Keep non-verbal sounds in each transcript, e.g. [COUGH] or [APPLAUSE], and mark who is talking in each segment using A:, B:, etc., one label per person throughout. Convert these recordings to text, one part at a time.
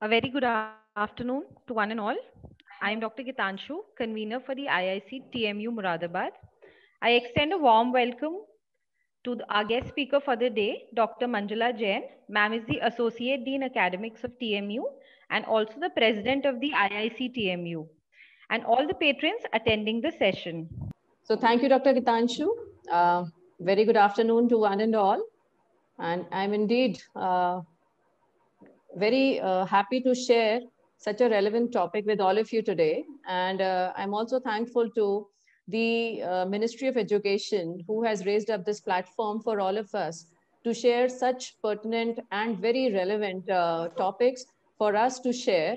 A: A very good afternoon to one and all. I am Dr. Gitanshu, convener for the IIC TMU Muradabad. I extend a warm welcome to the, our guest speaker for the day, Dr. Manjula Jain. Ma'am is the Associate Dean Academics of TMU and also the President of the IIC TMU and all the patrons attending the session. So thank you, Dr. Gitanshu. Uh, very good afternoon to one and all. And I'm indeed uh, very uh, happy to share such a relevant topic with all of you today. And uh, I'm also thankful to the uh, Ministry of Education who has raised up this platform for all of us to share such pertinent and very relevant uh, topics for us to share.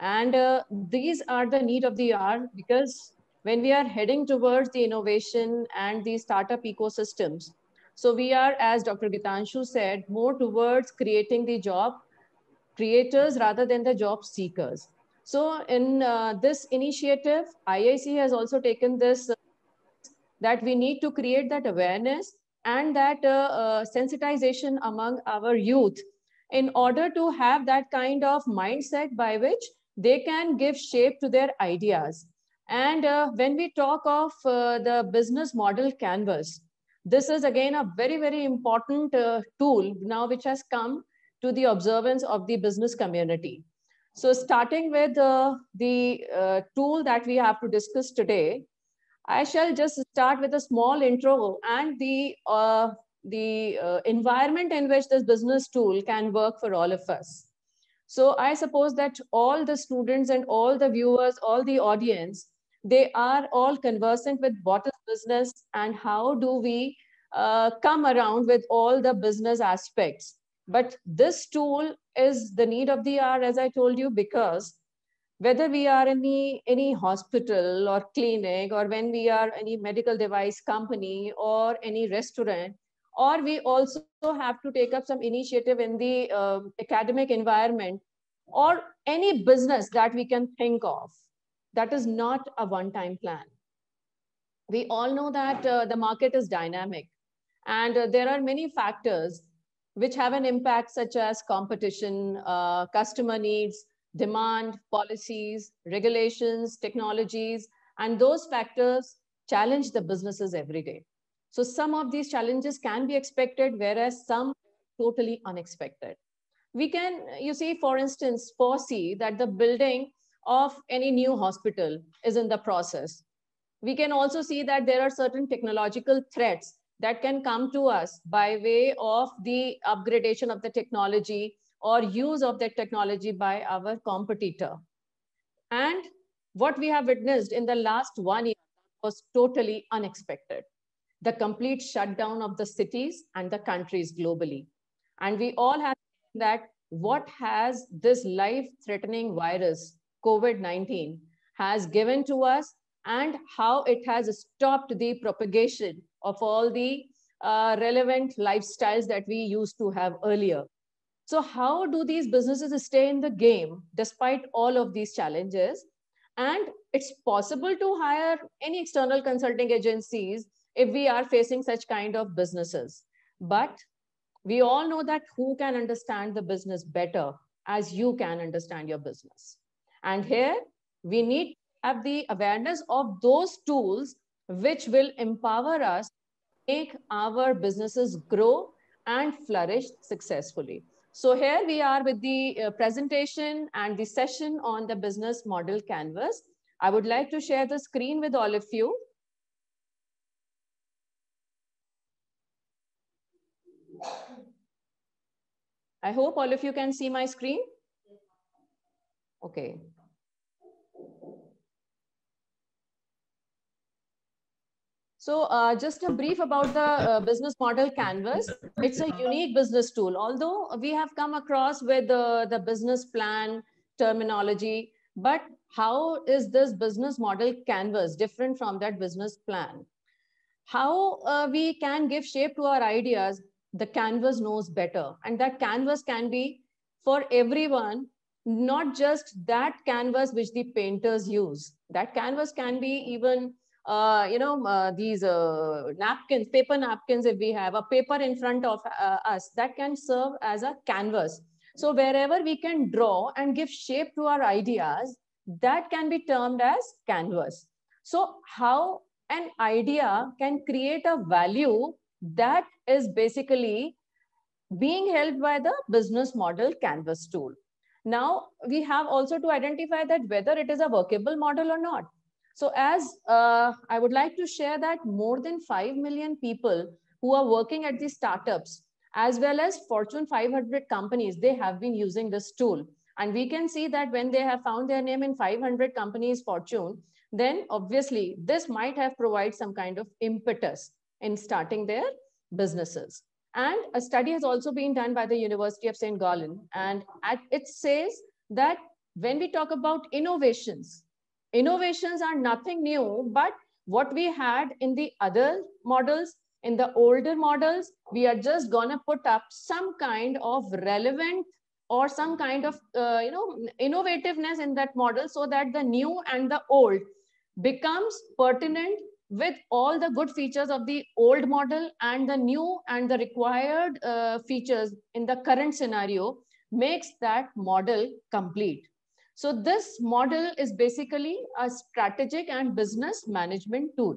A: And uh, these are the need of the hour because when we are heading towards the innovation and the startup ecosystems, so we are, as Dr. Gitanshu said, more towards creating the job creators rather than the job seekers. So in uh, this initiative, IIC has also taken this uh, that we need to create that awareness and that uh, uh, sensitization among our youth in order to have that kind of mindset by which they can give shape to their ideas. And uh, when we talk of uh, the business model canvas, this is again a very, very important tool now which has come to the observance of the business community. So starting with uh, the uh, tool that we have to discuss today, I shall just start with a small intro and the, uh, the uh, environment in which this business tool can work for all of us. So I suppose that all the students and all the viewers, all the audience, they are all conversant with what is business and how do we uh, come around with all the business aspects but this tool is the need of the hour, as I told you, because whether we are in the, any hospital or clinic, or when we are any medical device company or any restaurant, or we also have to take up some initiative in the uh, academic environment or any business that we can think of. That is not a one time plan. We all know that uh, the market is dynamic and uh, there are many factors which have an impact such as competition, uh, customer needs, demand, policies, regulations, technologies, and those factors challenge the businesses every day. So some of these challenges can be expected, whereas some totally unexpected. We can, you see, for instance, foresee that the building of any new hospital is in the process. We can also see that there are certain technological threats that can come to us by way of the upgradation of the technology or use of that technology by our competitor. And what we have witnessed in the last one year was totally unexpected. The complete shutdown of the cities and the countries globally. And we all have that what has this life-threatening virus, COVID-19, has given to us and how it has stopped the propagation of all the uh, relevant lifestyles that we used to have earlier. So, how do these businesses stay in the game despite all of these challenges? And it's possible to hire any external consulting agencies if we are facing such kind of businesses. But we all know that who can understand the business better as you can understand your business. And here we need have the awareness of those tools which will empower us make our businesses grow and flourish successfully. So here we are with the uh, presentation and the session on the business model canvas. I would like to share the screen with all of you. I hope all of you can see my screen. Okay. So uh, just a brief about the uh, business model canvas. It's a unique business tool. Although we have come across with uh, the business plan terminology, but how is this business model canvas different from that business plan? How uh, we can give shape to our ideas, the canvas knows better. And that canvas can be for everyone not just that canvas which the painters use that canvas can be even uh, you know, uh, these uh, napkins, paper napkins, if we have a paper in front of uh, us, that can serve as a canvas. So wherever we can draw and give shape to our ideas, that can be termed as canvas. So how an idea can create a value that is basically being helped by the business model canvas tool. Now we have also to identify that whether it is a workable model or not so as uh, I would like to share that more than 5 million people who are working at these startups, as well as Fortune 500 companies, they have been using this tool. And we can see that when they have found their name in 500 companies Fortune, then obviously this might have provided some kind of impetus in starting their businesses. And a study has also been done by the University of St. Gallen. And at, it says that when we talk about innovations, Innovations are nothing new, but what we had in the other models, in the older models, we are just gonna put up some kind of relevant or some kind of, uh, you know, innovativeness in that model so that the new and the old becomes pertinent with all the good features of the old model and the new and the required uh, features in the current scenario makes that model complete. So this model is basically a strategic and business management tool.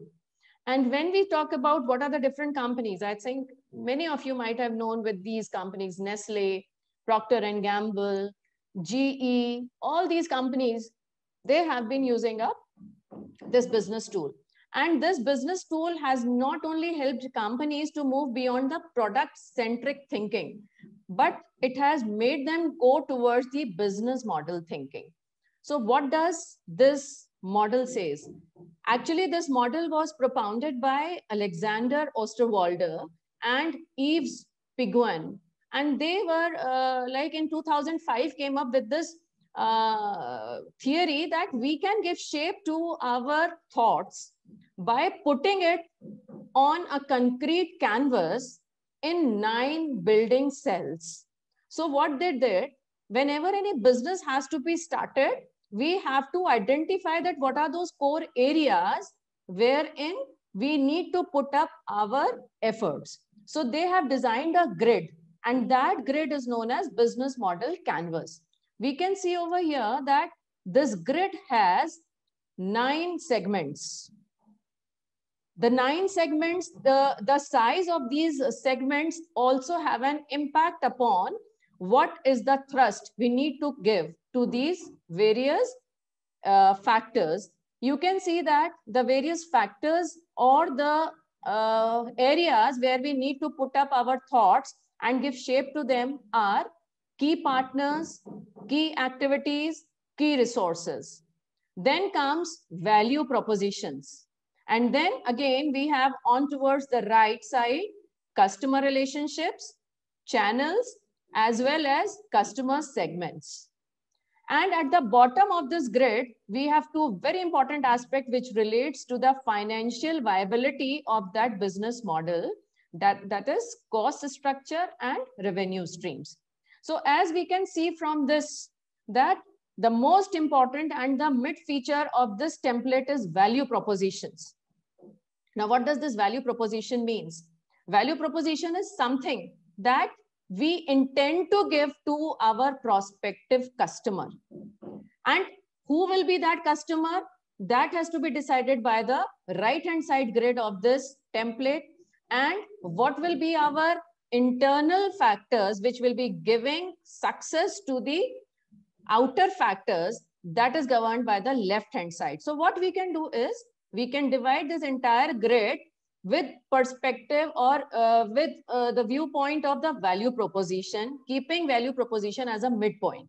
A: And when we talk about what are the different companies, I think many of you might have known with these companies, Nestle, Procter & Gamble, GE, all these companies, they have been using up this business tool. And this business tool has not only helped companies to move beyond the product centric thinking, but it has made them go towards the business model thinking. So what does this model says? Actually, this model was propounded by Alexander Osterwalder and Yves Piguin. And they were uh, like in 2005 came up with this uh, theory that we can give shape to our thoughts by putting it on a concrete canvas in nine building cells. So what they did, whenever any business has to be started, we have to identify that what are those core areas wherein we need to put up our efforts. So they have designed a grid and that grid is known as business model canvas. We can see over here that this grid has nine segments. The nine segments, the, the size of these segments also have an impact upon what is the thrust we need to give to these various uh, factors. You can see that the various factors or the uh, areas where we need to put up our thoughts and give shape to them are key partners, key activities, key resources. Then comes value propositions. And then again, we have on towards the right side, customer relationships, channels, as well as customer segments. And at the bottom of this grid, we have two very important aspects which relates to the financial viability of that business model, that, that is cost structure and revenue streams. So as we can see from this, that the most important and the mid feature of this template is value propositions. Now, what does this value proposition means? Value proposition is something that we intend to give to our prospective customer. And who will be that customer? That has to be decided by the right-hand side grid of this template and what will be our internal factors which will be giving success to the outer factors that is governed by the left hand side. So what we can do is we can divide this entire grid with perspective or uh, with uh, the viewpoint of the value proposition, keeping value proposition as a midpoint.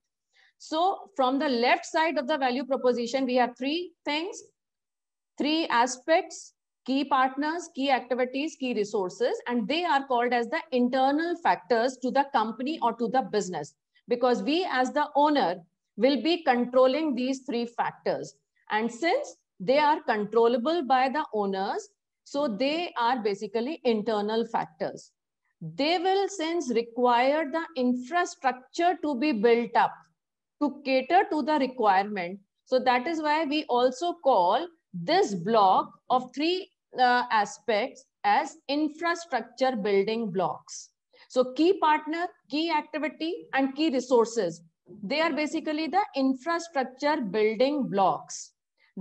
A: So from the left side of the value proposition, we have three things, three aspects, key partners, key activities, key resources, and they are called as the internal factors to the company or to the business because we as the owner will be controlling these three factors. And since they are controllable by the owners. So they are basically internal factors. They will since require the infrastructure to be built up to cater to the requirement. So that is why we also call this block of three uh, aspects as infrastructure building blocks. So key partner, key activity, and key resources. They are basically the infrastructure building blocks.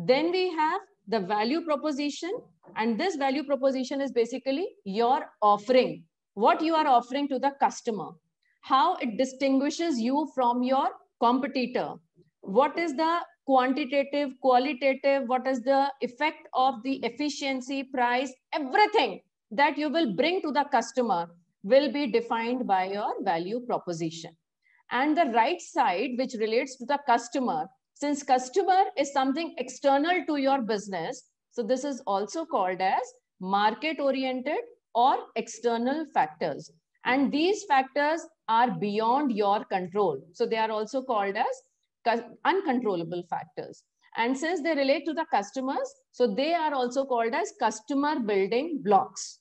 A: Then we have the value proposition and this value proposition is basically your offering, what you are offering to the customer, how it distinguishes you from your competitor, what is the quantitative, qualitative, what is the effect of the efficiency, price, everything that you will bring to the customer will be defined by your value proposition. And the right side, which relates to the customer, since customer is something external to your business, so this is also called as market oriented or external factors. And these factors are beyond your control. So they are also called as uncontrollable factors. And since they relate to the customers, so they are also called as customer building blocks.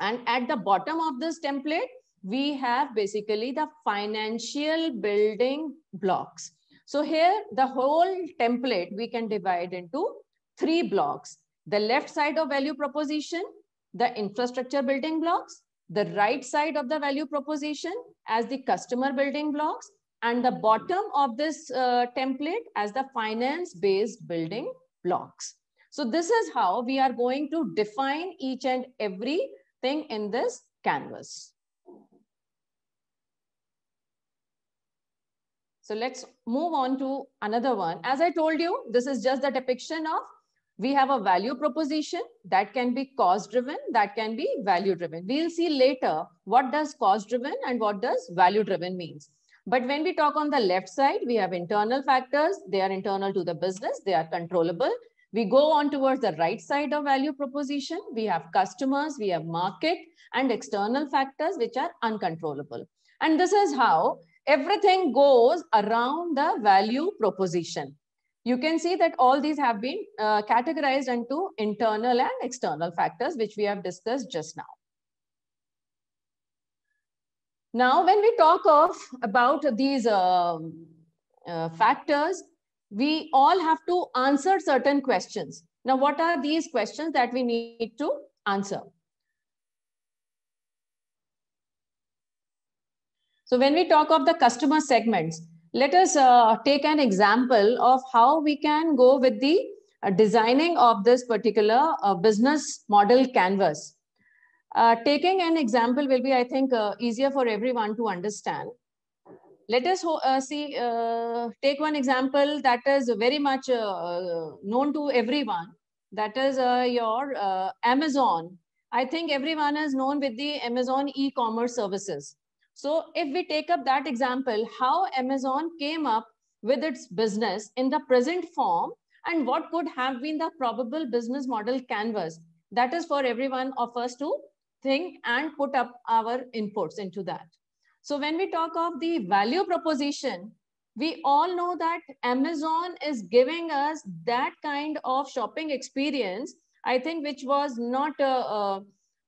A: And at the bottom of this template, we have basically the financial building blocks. So here the whole template we can divide into three blocks. The left side of value proposition, the infrastructure building blocks, the right side of the value proposition as the customer building blocks, and the bottom of this uh, template as the finance-based building blocks. So this is how we are going to define each and everything in this canvas. So let's move on to another one. As I told you, this is just the depiction of we have a value proposition that can be cost driven, that can be value driven. We'll see later what does cost driven and what does value driven means. But when we talk on the left side, we have internal factors. They are internal to the business. They are controllable. We go on towards the right side of value proposition. We have customers, we have market and external factors which are uncontrollable. And this is how Everything goes around the value proposition. You can see that all these have been uh, categorized into internal and external factors, which we have discussed just now. Now, when we talk of about these uh, uh, factors, we all have to answer certain questions. Now, what are these questions that we need to answer? So when we talk of the customer segments, let us uh, take an example of how we can go with the uh, designing of this particular uh, business model canvas. Uh, taking an example will be, I think, uh, easier for everyone to understand. Let us uh, see, take one example that is very much known to everyone. That is your Amazon. I think everyone is known with the Amazon e-commerce services so if we take up that example, how Amazon came up with its business in the present form and what could have been the probable business model canvas. That is for everyone of us to think and put up our inputs into that. So when we talk of the value proposition, we all know that Amazon is giving us that kind of shopping experience, I think, which was not uh, uh,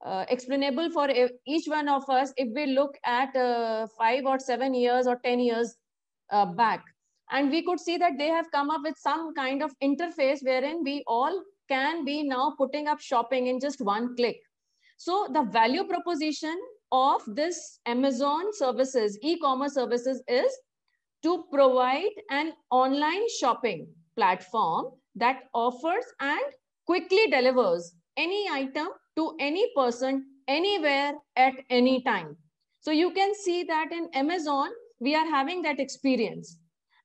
A: uh, explainable for each one of us if we look at uh, five or seven years or 10 years uh, back. And we could see that they have come up with some kind of interface wherein we all can be now putting up shopping in just one click. So the value proposition of this Amazon services, e-commerce services is to provide an online shopping platform that offers and quickly delivers any item to any person, anywhere, at any time. So you can see that in Amazon, we are having that experience.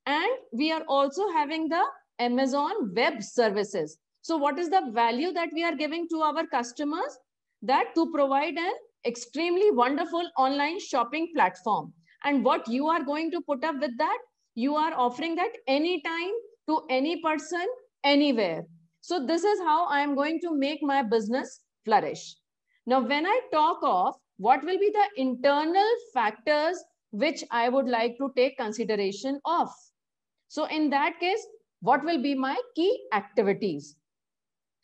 A: And we are also having the Amazon web services. So what is the value that we are giving to our customers? That to provide an extremely wonderful online shopping platform. And what you are going to put up with that, you are offering that anytime to any person, anywhere. So this is how I am going to make my business flourish. Now, when I talk of what will be the internal factors which I would like to take consideration of. So in that case, what will be my key activities?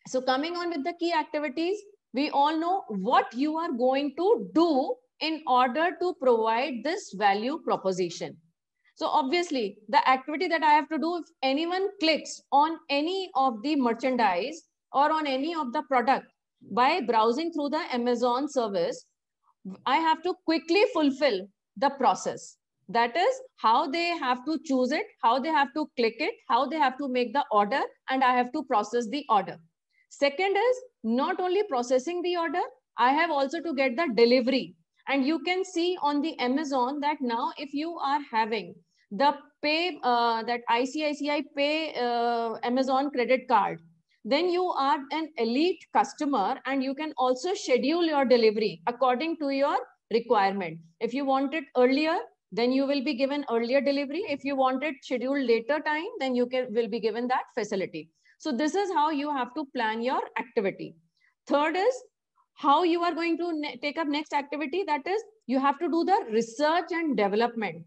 A: So coming on with the key activities, we all know what you are going to do in order to provide this value proposition. So obviously the activity that I have to do, if anyone clicks on any of the merchandise or on any of the product, by browsing through the Amazon service, I have to quickly fulfill the process. That is how they have to choose it, how they have to click it, how they have to make the order, and I have to process the order. Second is not only processing the order, I have also to get the delivery. And you can see on the Amazon that now if you are having the pay, uh, that ICICI pay uh, Amazon credit card, then you are an elite customer and you can also schedule your delivery according to your requirement. If you want it earlier, then you will be given earlier delivery. If you want it scheduled later time, then you can, will be given that facility. So this is how you have to plan your activity. Third is how you are going to take up next activity. That is you have to do the research and development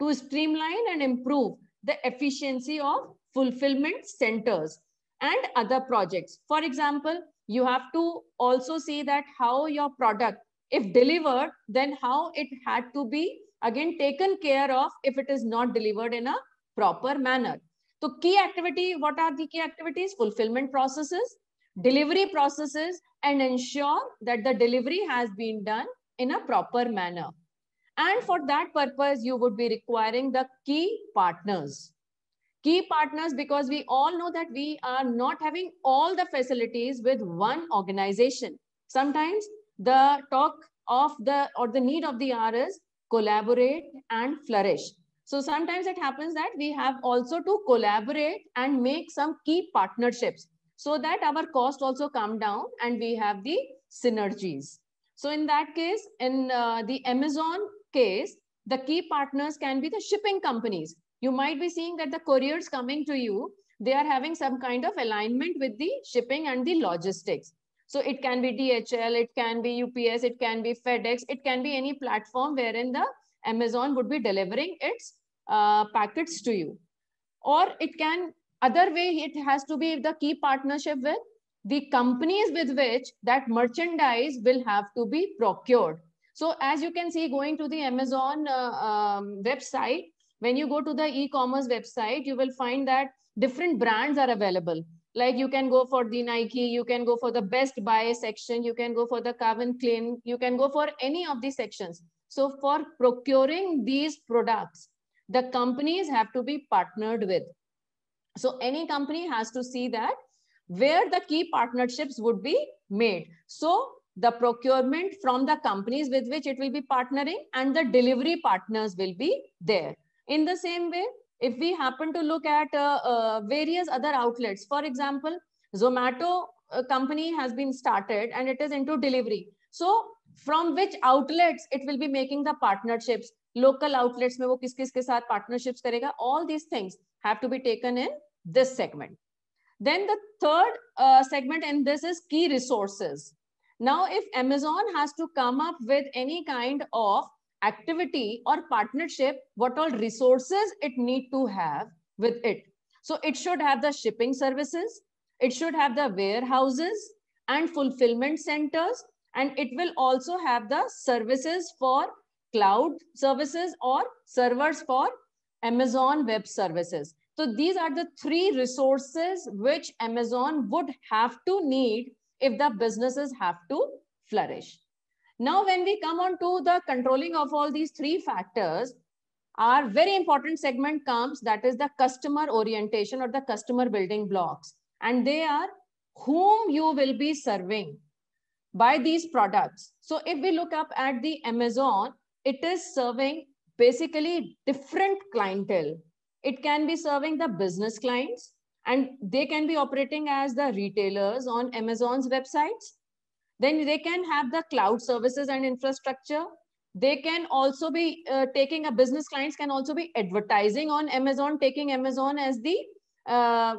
A: to streamline and improve the efficiency of fulfillment centers and other projects. For example, you have to also see that how your product, if delivered, then how it had to be again taken care of if it is not delivered in a proper manner. So key activity, what are the key activities? Fulfillment processes, delivery processes, and ensure that the delivery has been done in a proper manner. And for that purpose, you would be requiring the key partners key partners because we all know that we are not having all the facilities with one organization. Sometimes the talk of the or the need of the hour is collaborate and flourish. So sometimes it happens that we have also to collaborate and make some key partnerships so that our cost also come down and we have the synergies. So in that case, in uh, the Amazon case, the key partners can be the shipping companies you might be seeing that the couriers coming to you, they are having some kind of alignment with the shipping and the logistics. So it can be DHL, it can be UPS, it can be FedEx, it can be any platform wherein the Amazon would be delivering its uh, packets to you. Or it can, other way, it has to be the key partnership with the companies with which that merchandise will have to be procured. So as you can see, going to the Amazon uh, um, website, when you go to the e-commerce website, you will find that different brands are available. Like you can go for the Nike, you can go for the Best Buy section, you can go for the Carbon Clean, you can go for any of these sections. So for procuring these products, the companies have to be partnered with. So any company has to see that where the key partnerships would be made. So the procurement from the companies with which it will be partnering and the delivery partners will be there. In the same way, if we happen to look at uh, uh, various other outlets, for example, Zomato uh, company has been started and it is into delivery. So from which outlets it will be making the partnerships, local outlets mein wo kis kis ke partnerships karega, all these things have to be taken in this segment. Then the third uh, segment in this is key resources. Now, if Amazon has to come up with any kind of activity or partnership, what all resources it need to have with it. So it should have the shipping services, it should have the warehouses and fulfillment centers, and it will also have the services for cloud services or servers for Amazon Web Services. So these are the three resources which Amazon would have to need if the businesses have to flourish. Now, when we come on to the controlling of all these three factors, our very important segment comes that is the customer orientation or the customer building blocks. And they are whom you will be serving by these products. So if we look up at the Amazon, it is serving basically different clientele. It can be serving the business clients and they can be operating as the retailers on Amazon's websites then they can have the cloud services and infrastructure. They can also be uh, taking a business clients can also be advertising on Amazon, taking Amazon as the uh,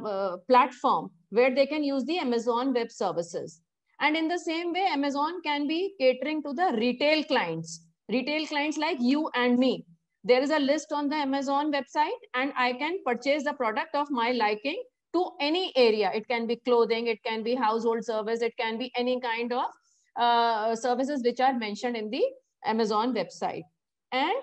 A: uh, platform where they can use the Amazon web services. And in the same way, Amazon can be catering to the retail clients, retail clients like you and me. There is a list on the Amazon website and I can purchase the product of my liking to any area. It can be clothing, it can be household service, it can be any kind of uh, services which are mentioned in the Amazon website. And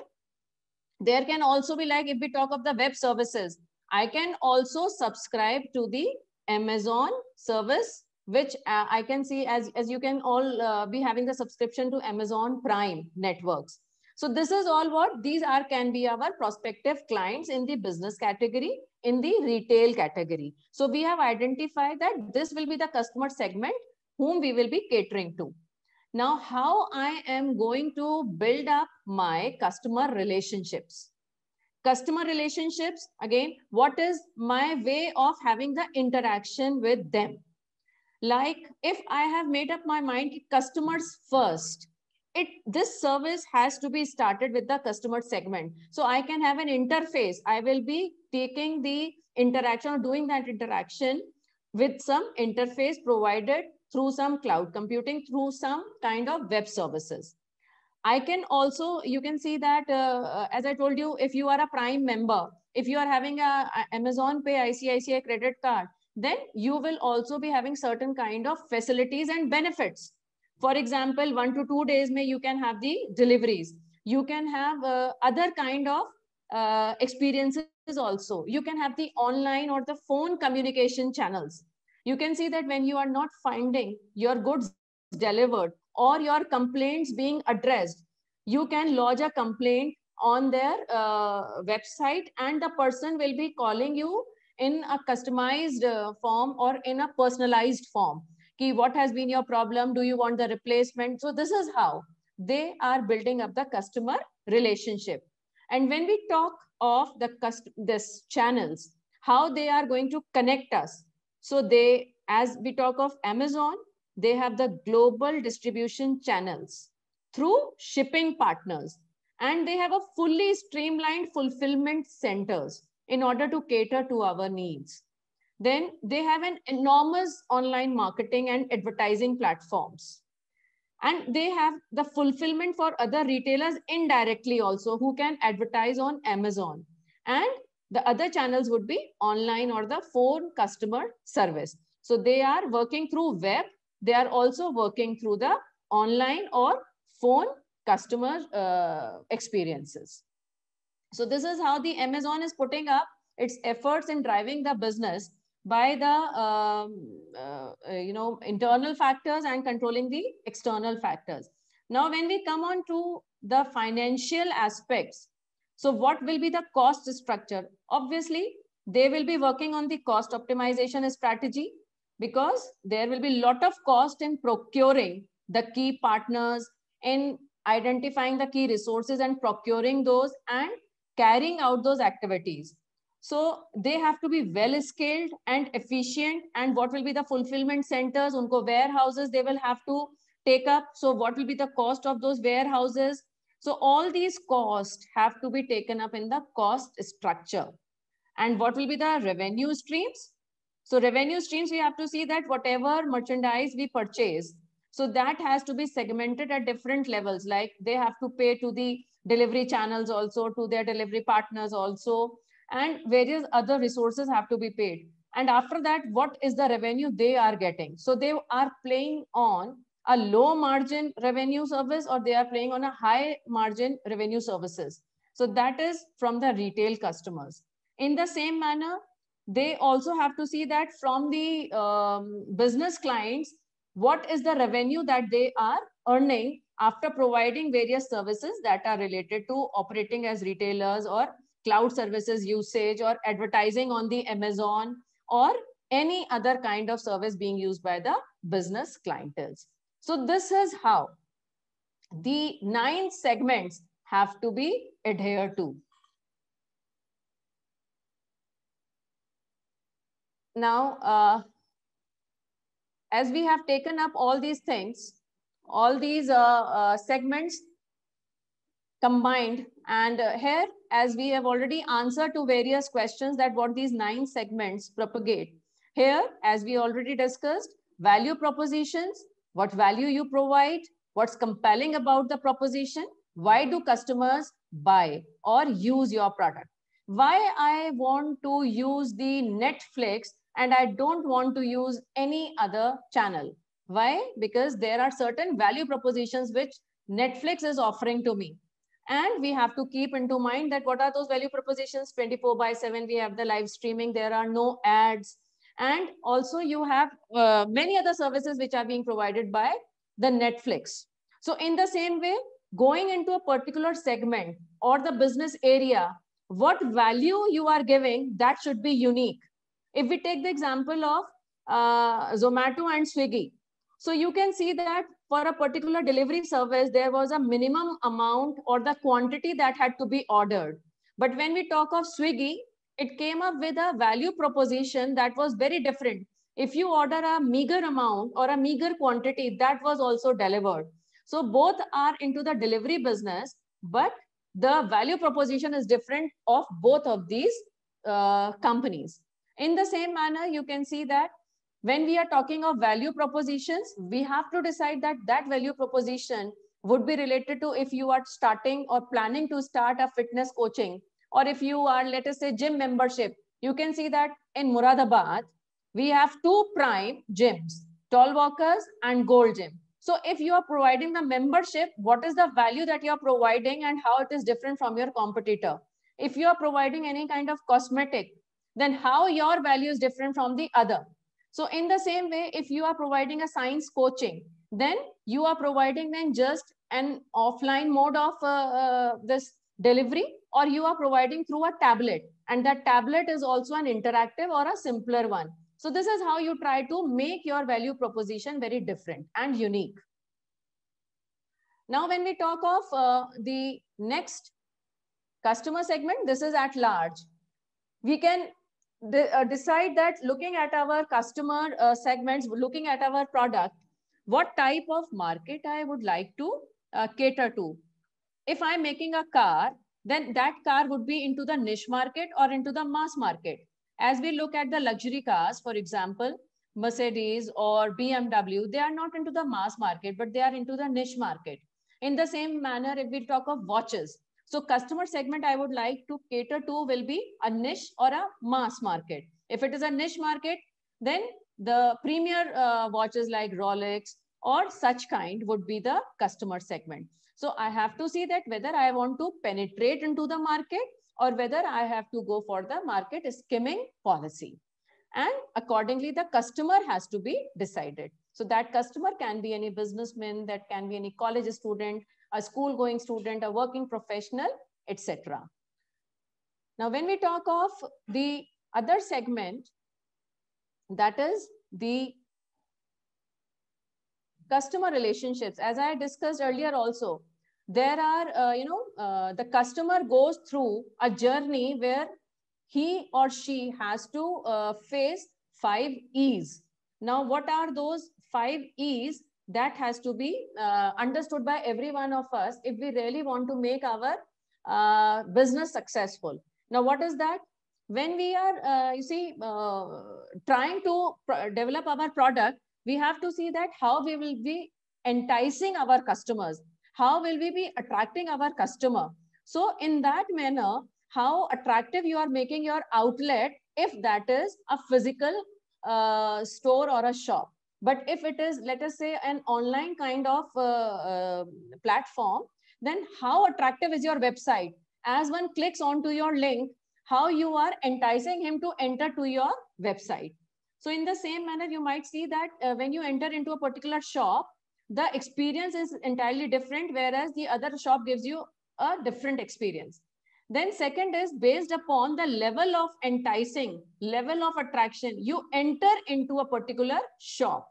A: there can also be like, if we talk of the web services, I can also subscribe to the Amazon service, which uh, I can see as, as you can all uh, be having the subscription to Amazon Prime networks. So this is all what these are can be our prospective clients in the business category in the retail category. So we have identified that this will be the customer segment whom we will be catering to. Now, how I am going to build up my customer relationships. Customer relationships, again, what is my way of having the interaction with them? Like if I have made up my mind customers first, it this service has to be started with the customer segment so i can have an interface i will be taking the interaction or doing that interaction with some interface provided through some cloud computing through some kind of web services i can also you can see that uh, uh as i told you if you are a prime member if you are having a, a amazon pay icici credit card then you will also be having certain kind of facilities and benefits for example, one to two days may you can have the deliveries. You can have uh, other kind of uh, experiences also. You can have the online or the phone communication channels. You can see that when you are not finding your goods delivered or your complaints being addressed, you can lodge a complaint on their uh, website and the person will be calling you in a customized uh, form or in a personalized form ki what has been your problem? Do you want the replacement? So this is how they are building up the customer relationship. And when we talk of the this channels, how they are going to connect us. So they, as we talk of Amazon, they have the global distribution channels through shipping partners. And they have a fully streamlined fulfillment centers in order to cater to our needs then they have an enormous online marketing and advertising platforms. And they have the fulfillment for other retailers indirectly also who can advertise on Amazon. And the other channels would be online or the phone customer service. So they are working through web. They are also working through the online or phone customer uh, experiences. So this is how the Amazon is putting up its efforts in driving the business by the um, uh, you know internal factors and controlling the external factors now when we come on to the financial aspects so what will be the cost structure obviously they will be working on the cost optimization strategy because there will be lot of cost in procuring the key partners in identifying the key resources and procuring those and carrying out those activities so they have to be well scaled and efficient. And what will be the fulfillment centers? Unko warehouses they will have to take up. So what will be the cost of those warehouses? So all these costs have to be taken up in the cost structure. And what will be the revenue streams? So revenue streams, we have to see that whatever merchandise we purchase, so that has to be segmented at different levels. Like they have to pay to the delivery channels also, to their delivery partners also and various other resources have to be paid and after that what is the revenue they are getting so they are playing on a low margin revenue service or they are playing on a high margin revenue services so that is from the retail customers in the same manner they also have to see that from the um, business clients what is the revenue that they are earning after providing various services that are related to operating as retailers or cloud services usage or advertising on the Amazon or any other kind of service being used by the business clientele. So this is how the nine segments have to be adhered to. Now, uh, as we have taken up all these things, all these uh, uh, segments, combined. And uh, here, as we have already answered to various questions that what these nine segments propagate. Here, as we already discussed, value propositions, what value you provide, what's compelling about the proposition, why do customers buy or use your product? Why I want to use the Netflix and I don't want to use any other channel. Why? Because there are certain value propositions which Netflix is offering to me and we have to keep into mind that what are those value propositions? 24 by 7, we have the live streaming, there are no ads. And also you have uh, many other services which are being provided by the Netflix. So in the same way, going into a particular segment or the business area, what value you are giving, that should be unique. If we take the example of uh, Zomato and Swiggy, so you can see that for a particular delivery service, there was a minimum amount or the quantity that had to be ordered. But when we talk of Swiggy, it came up with a value proposition that was very different. If you order a meager amount or a meager quantity, that was also delivered. So both are into the delivery business, but the value proposition is different of both of these uh, companies. In the same manner, you can see that when we are talking of value propositions, we have to decide that that value proposition would be related to if you are starting or planning to start a fitness coaching, or if you are, let us say, gym membership. You can see that in Muradabad, we have two prime gyms, Tall Walkers and Gold Gym. So if you are providing the membership, what is the value that you are providing and how it is different from your competitor? If you are providing any kind of cosmetic, then how your value is different from the other. So in the same way, if you are providing a science coaching, then you are providing then just an offline mode of uh, uh, this delivery or you are providing through a tablet and that tablet is also an interactive or a simpler one. So this is how you try to make your value proposition very different and unique. Now, when we talk of uh, the next customer segment, this is at large. We can de uh, decide that looking at our customer uh, segments, looking at our product, what type of market I would like to uh, cater to. If I'm making a car, then that car would be into the niche market or into the mass market. As we look at the luxury cars, for example, Mercedes or BMW, they are not into the mass market, but they are into the niche market. In the same manner, if we talk of watches, so customer segment I would like to cater to will be a niche or a mass market. If it is a niche market, then the premier uh, watches like Rolex or such kind would be the customer segment. So I have to see that whether I want to penetrate into the market or whether I have to go for the market skimming policy. And accordingly, the customer has to be decided. So that customer can be any businessman, that can be any college student, a school going student, a working professional, etc. Now, when we talk of the other segment, that is the customer relationships. As I discussed earlier also, there are, uh, you know, uh, the customer goes through a journey where he or she has to uh, face five E's. Now, what are those five E's that has to be uh, understood by every one of us if we really want to make our uh, business successful now what is that when we are uh, you see uh, trying to develop our product we have to see that how we will be enticing our customers how will we be attracting our customer so in that manner how attractive you are making your outlet if that is a physical uh, store or a shop but if it is, let us say, an online kind of uh, uh, platform, then how attractive is your website? As one clicks onto your link, how you are enticing him to enter to your website. So in the same manner, you might see that uh, when you enter into a particular shop, the experience is entirely different, whereas the other shop gives you a different experience. Then second is based upon the level of enticing, level of attraction, you enter into a particular shop.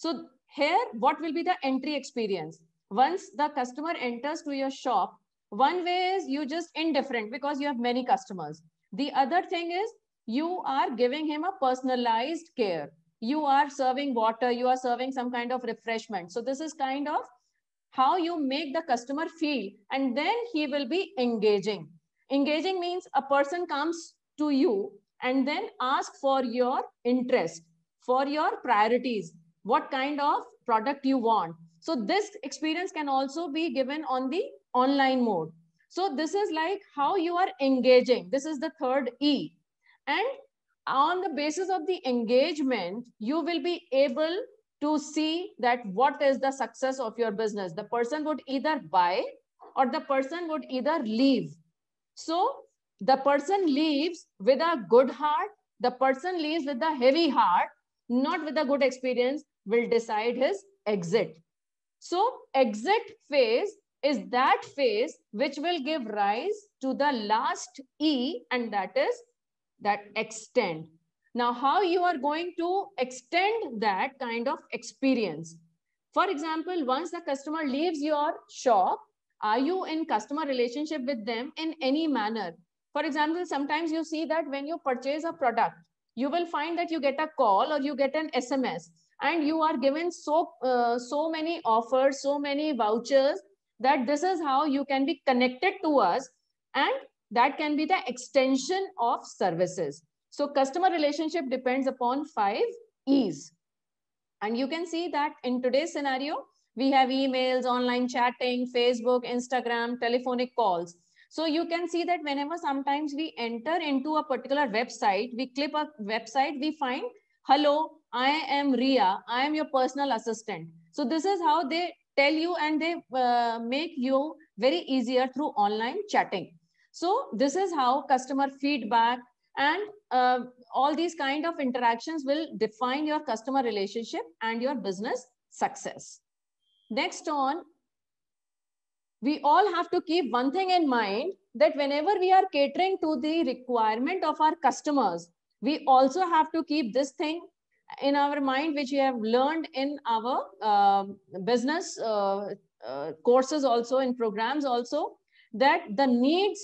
A: So here, what will be the entry experience? Once the customer enters to your shop, one way is you just indifferent because you have many customers. The other thing is you are giving him a personalized care. You are serving water, you are serving some kind of refreshment. So this is kind of how you make the customer feel and then he will be engaging. Engaging means a person comes to you and then ask for your interest, for your priorities, what kind of product you want. So this experience can also be given on the online mode. So this is like how you are engaging. This is the third E. And on the basis of the engagement, you will be able to see that what is the success of your business. The person would either buy or the person would either leave. So the person leaves with a good heart. The person leaves with a heavy heart, not with a good experience will decide his exit. So exit phase is that phase which will give rise to the last E and that is that extend. Now, how you are going to extend that kind of experience. For example, once the customer leaves your shop, are you in customer relationship with them in any manner? For example, sometimes you see that when you purchase a product, you will find that you get a call or you get an SMS and you are given so uh, so many offers so many vouchers that this is how you can be connected to us and that can be the extension of services so customer relationship depends upon five e's and you can see that in today's scenario we have emails online chatting facebook instagram telephonic calls so you can see that whenever sometimes we enter into a particular website we click a website we find hello I am Ria, I am your personal assistant. So this is how they tell you and they uh, make you very easier through online chatting. So this is how customer feedback and uh, all these kind of interactions will define your customer relationship and your business success. Next on, we all have to keep one thing in mind that whenever we are catering to the requirement of our customers, we also have to keep this thing in our mind, which we have learned in our um, uh, business uh, courses also, in programs also, that the needs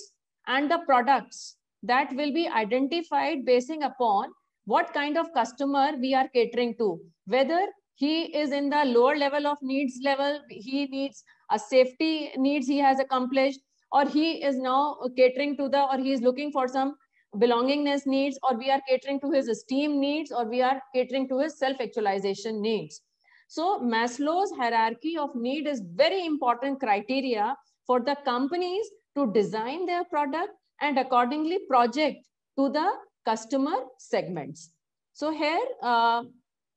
A: and the products that will be identified basing upon what kind of customer we are catering to, whether he is in the lower level of needs level, he needs a safety needs he has accomplished, or he is now catering to the, or he is looking for some belongingness needs or we are catering to his esteem needs or we are catering to his self-actualization needs. So Maslow's hierarchy of need is very important criteria for the companies to design their product and accordingly project to the customer segments. So here, uh,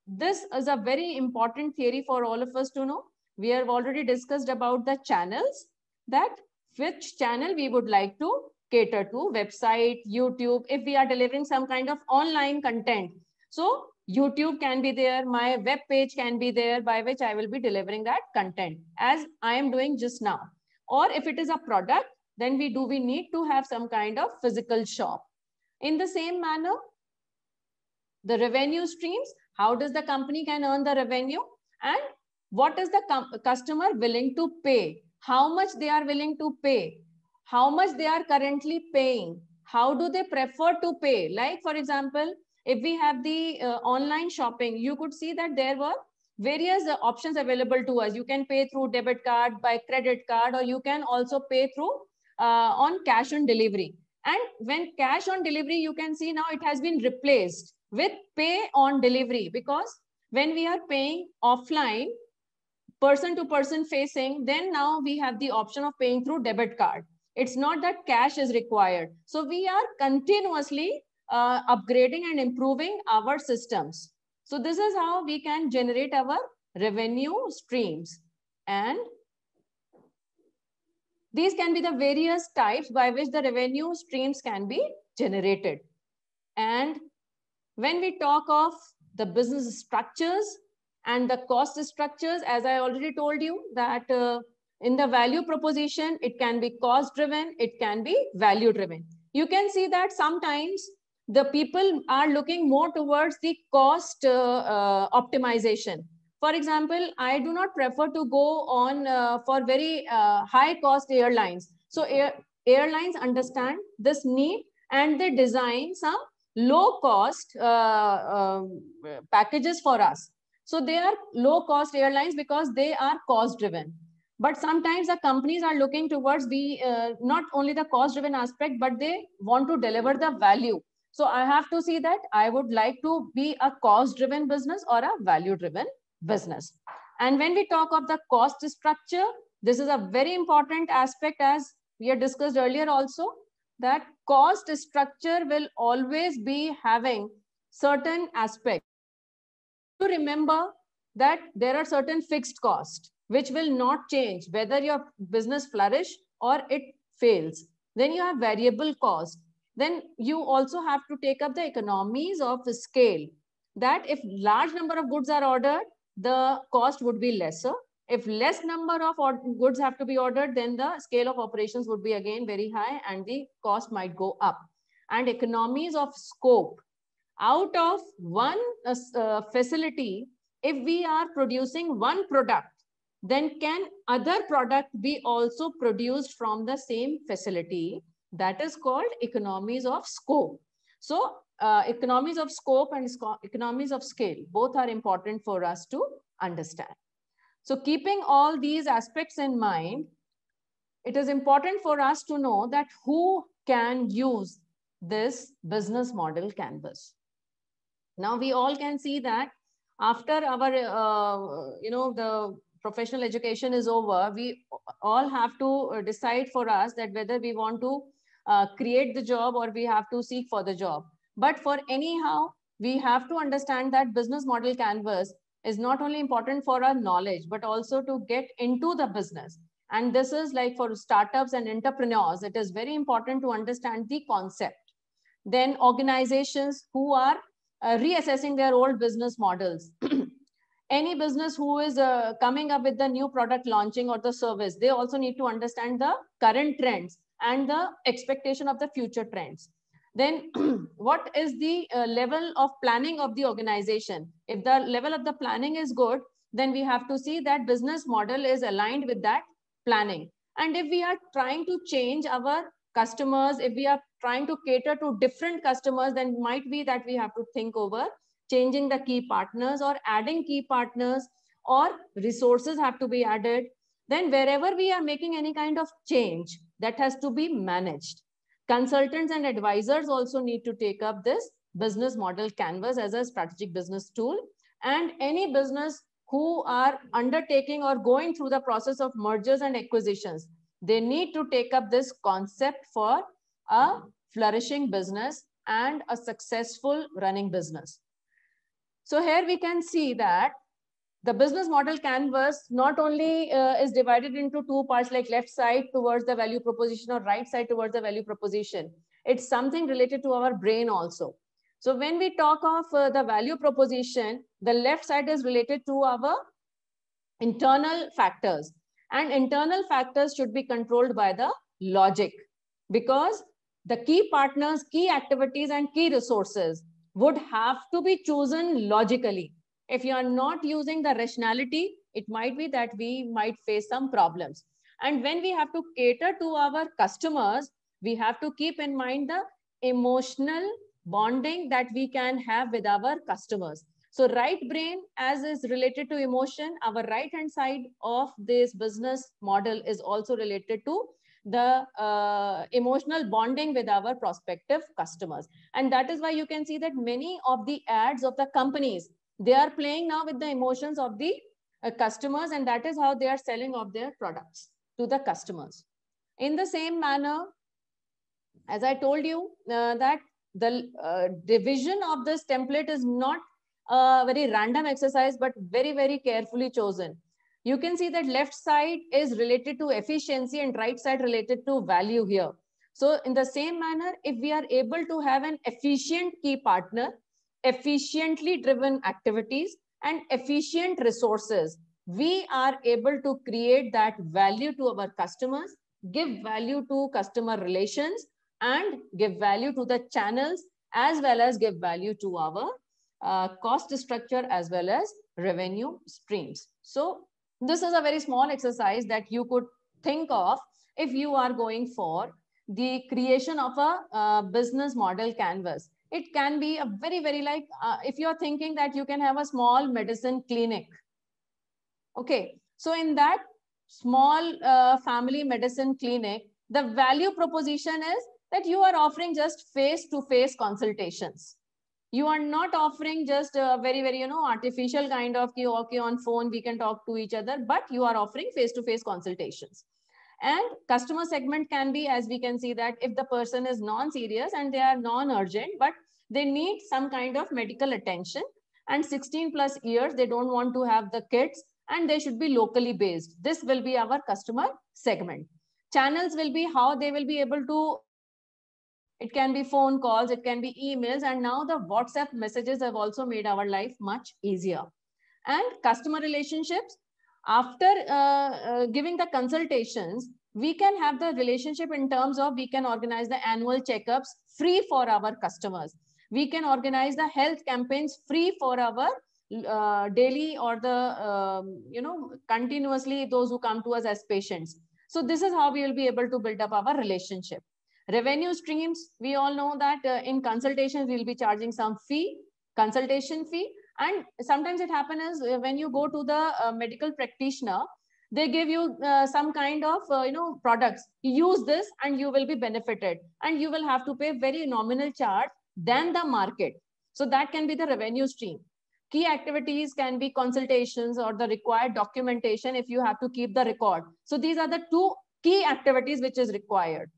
A: this is a very important theory for all of us to know. We have already discussed about the channels that which channel we would like to cater to website, YouTube. If we are delivering some kind of online content, so YouTube can be there, my web page can be there by which I will be delivering that content as I am doing just now. Or if it is a product, then we do we need to have some kind of physical shop. In the same manner, the revenue streams, how does the company can earn the revenue and what is the customer willing to pay? How much they are willing to pay? how much they are currently paying, how do they prefer to pay? Like for example, if we have the uh, online shopping, you could see that there were various uh, options available to us. You can pay through debit card, by credit card, or you can also pay through uh, on cash on delivery. And when cash on delivery, you can see now it has been replaced with pay on delivery because when we are paying offline, person to person facing, then now we have the option of paying through debit card. It's not that cash is required. So we are continuously uh, upgrading and improving our systems. So this is how we can generate our revenue streams. And these can be the various types by which the revenue streams can be generated. And when we talk of the business structures and the cost structures, as I already told you that uh, in the value proposition, it can be cost driven, it can be value driven. You can see that sometimes the people are looking more towards the cost uh, uh, optimization. For example, I do not prefer to go on uh, for very uh, high cost airlines. So air, airlines understand this need and they design some low cost uh, um, packages for us. So they are low cost airlines because they are cost driven but sometimes the companies are looking towards the uh, not only the cost driven aspect but they want to deliver the value so i have to see that i would like to be a cost driven business or a value driven business and when we talk of the cost structure this is a very important aspect as we had discussed earlier also that cost structure will always be having certain aspect to remember that there are certain fixed costs which will not change whether your business flourish or it fails. Then you have variable cost. Then you also have to take up the economies of scale that if large number of goods are ordered, the cost would be lesser. If less number of goods have to be ordered, then the scale of operations would be again very high and the cost might go up. And economies of scope. Out of one uh, uh facility, if we are producing one product, then can other product be also produced from the same facility? That is called economies of scope. So uh, economies of scope and economies of scale, both are important for us to understand. So keeping all these aspects in mind, it is important for us to know that who can use this business model canvas. Now we all can see that after our, uh, you know, the professional education is over, we all have to uh, decide for us that whether we want to uh, create the job or we have to seek for the job. But for anyhow, we have to understand that business model canvas is not only important for our knowledge, but also to get into the business. And this is like for startups and entrepreneurs, it is very important to understand the concept. Then organizations who are uh, reassessing their old business models [CLEARS THROAT] any business who is uh, coming up with the new product launching or the service, they also need to understand the current trends and the expectation of the future trends. Then [CLEARS THROAT] what is the uh, level of planning of the organization? If the level of the planning is good, then we have to see that business model is aligned with that planning. And if we are trying to change our customers, if we are trying to cater to different customers, then might be that we have to think over changing the key partners or adding key partners or resources have to be added. Then wherever we are making any kind of change that has to be managed. Consultants and advisors also need to take up this business model canvas as a strategic business tool. And any business who are undertaking or going through the process of mergers and acquisitions, they need to take up this concept for a flourishing business and a successful running business. So here we can see that the business model canvas not only uh, is divided into two parts like left side towards the value proposition or right side towards the value proposition. It's something related to our brain also. So when we talk of uh, the value proposition, the left side is related to our internal factors and internal factors should be controlled by the logic because the key partners, key activities and key resources would have to be chosen logically. If you are not using the rationality, it might be that we might face some problems. And when we have to cater to our customers, we have to keep in mind the emotional bonding that we can have with our customers. So right brain, as is related to emotion, our right hand side of this business model is also related to the uh, emotional bonding with our prospective customers. And that is why you can see that many of the ads of the companies, they are playing now with the emotions of the uh, customers and that is how they are selling of their products to the customers. In the same manner, as I told you uh, that the uh, division of this template is not a very random exercise, but very, very carefully chosen you can see that left side is related to efficiency and right side related to value here. So in the same manner, if we are able to have an efficient key partner, efficiently driven activities and efficient resources, we are able to create that value to our customers, give value to customer relations and give value to the channels as well as give value to our uh, cost structure as well as revenue streams. So this is a very small exercise that you could think of if you are going for the creation of a uh, business model canvas. It can be a very, very like, uh, if you're thinking that you can have a small medicine clinic. Okay, so in that small uh, family medicine clinic, the value proposition is that you are offering just face-to-face -face consultations you are not offering just a very very you know artificial kind of okay on phone we can talk to each other but you are offering face to face consultations and customer segment can be as we can see that if the person is non serious and they are non urgent but they need some kind of medical attention and 16 plus years they don't want to have the kids and they should be locally based this will be our customer segment channels will be how they will be able to it can be phone calls, it can be emails, and now the WhatsApp messages have also made our life much easier. And customer relationships, after uh, uh, giving the consultations, we can have the relationship in terms of we can organize the annual checkups free for our customers. We can organize the health campaigns free for our uh, daily or the, um, you know, continuously those who come to us as patients. So this is how we will be able to build up our relationship. Revenue streams, we all know that uh, in consultations, we'll be charging some fee, consultation fee. And sometimes it happens is uh, when you go to the uh, medical practitioner, they give you uh, some kind of uh, you know products use this and you will be benefited and you will have to pay very nominal charge than the market so that can be the revenue stream key activities can be consultations or the required documentation if you have to keep the record so these are the two key activities which is required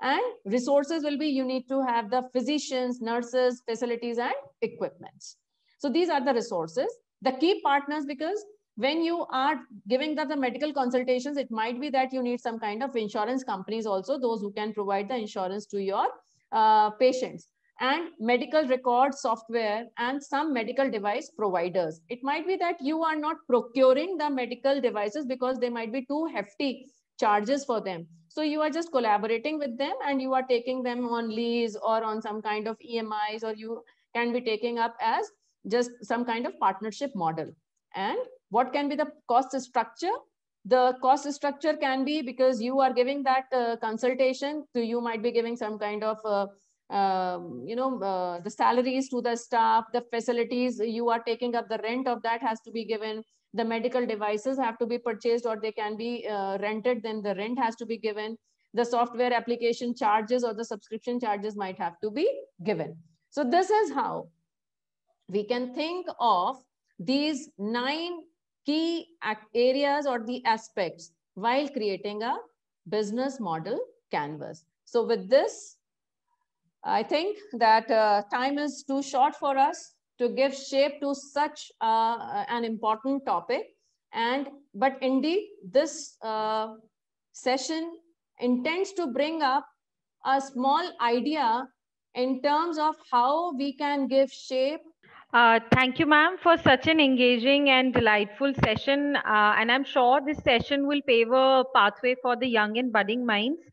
A: and resources will be you need to have the physicians, nurses, facilities, and equipments. So these are the resources. The key partners, because when you are giving the, the medical consultations, it might be that you need some kind of insurance companies also, those who can provide the insurance to your uh, patients and medical record software and some medical device providers. It might be that you are not procuring the medical devices because they might be too hefty charges for them. So you are just collaborating with them and you are taking them on lease or on some kind of EMIs or you can be taking up as just some kind of partnership model. And what can be the cost structure? The cost structure can be because you are giving that uh, consultation, so you might be giving some kind of uh, um, you know uh, the salaries to the staff the facilities you are taking up the rent of that has to be given the medical devices have to be purchased or they can be uh, rented then the rent has to be given the software application charges or the subscription charges might have to be given so this is how we can think of these nine key areas or the aspects while creating a business model canvas so with this i think that uh, time is too short for us to give shape to such uh, uh, an important topic. And, but indeed, this uh, session intends to bring up a small idea in terms of how we can give shape uh, thank you, ma'am, for such an engaging and delightful session. Uh, and I'm sure this session will pave a pathway for the young and budding minds